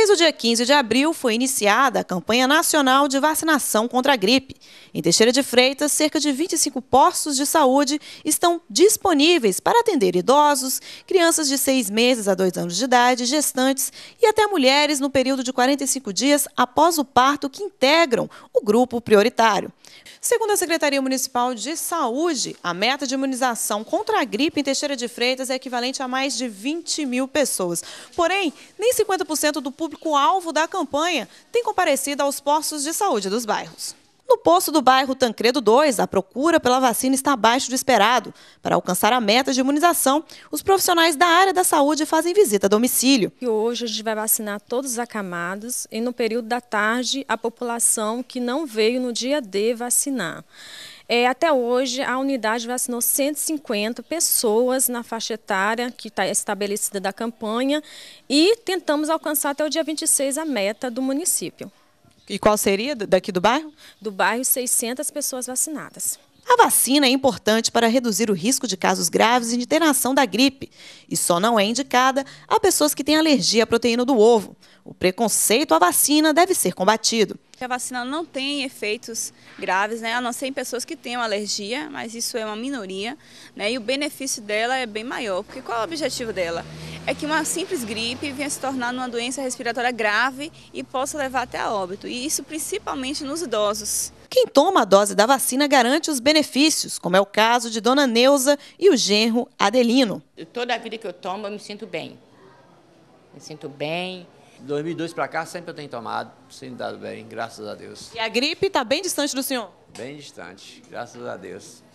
Desde o dia 15 de abril foi iniciada a campanha nacional de vacinação contra a gripe. Em Teixeira de Freitas, cerca de 25 postos de saúde estão disponíveis para atender idosos, crianças de 6 meses a 2 anos de idade, gestantes e até mulheres no período de 45 dias após o parto que integram o grupo prioritário. Segundo a Secretaria Municipal de Saúde, a meta de imunização contra a gripe em Teixeira de Freitas é equivalente a mais de 20 mil pessoas. Porém, nem 50% do público público alvo da campanha tem comparecido aos postos de saúde dos bairros. No posto do bairro Tancredo 2, a procura pela vacina está abaixo do esperado. Para alcançar a meta de imunização, os profissionais da área da saúde fazem visita a domicílio. E hoje a gente vai vacinar todos os acamados e no período da tarde a população que não veio no dia D vacinar. É, até hoje, a unidade vacinou 150 pessoas na faixa etária que está estabelecida da campanha e tentamos alcançar até o dia 26 a meta do município. E qual seria daqui do bairro? Do bairro, 600 pessoas vacinadas. A vacina é importante para reduzir o risco de casos graves e de internação da gripe e só não é indicada a pessoas que têm alergia à proteína do ovo. O preconceito à vacina deve ser combatido. A vacina não tem efeitos graves, né? a não ser em pessoas que tenham alergia, mas isso é uma minoria. Né? E o benefício dela é bem maior, porque qual é o objetivo dela? é que uma simples gripe venha se tornar uma doença respiratória grave e possa levar até a óbito, e isso principalmente nos idosos. Quem toma a dose da vacina garante os benefícios, como é o caso de Dona Neuza e o genro Adelino. Toda a vida que eu tomo, eu me sinto bem. Me sinto bem. De 2002 para cá, sempre eu tenho tomado, sempre dado bem, graças a Deus. E a gripe está bem distante do senhor? Bem distante, graças a Deus.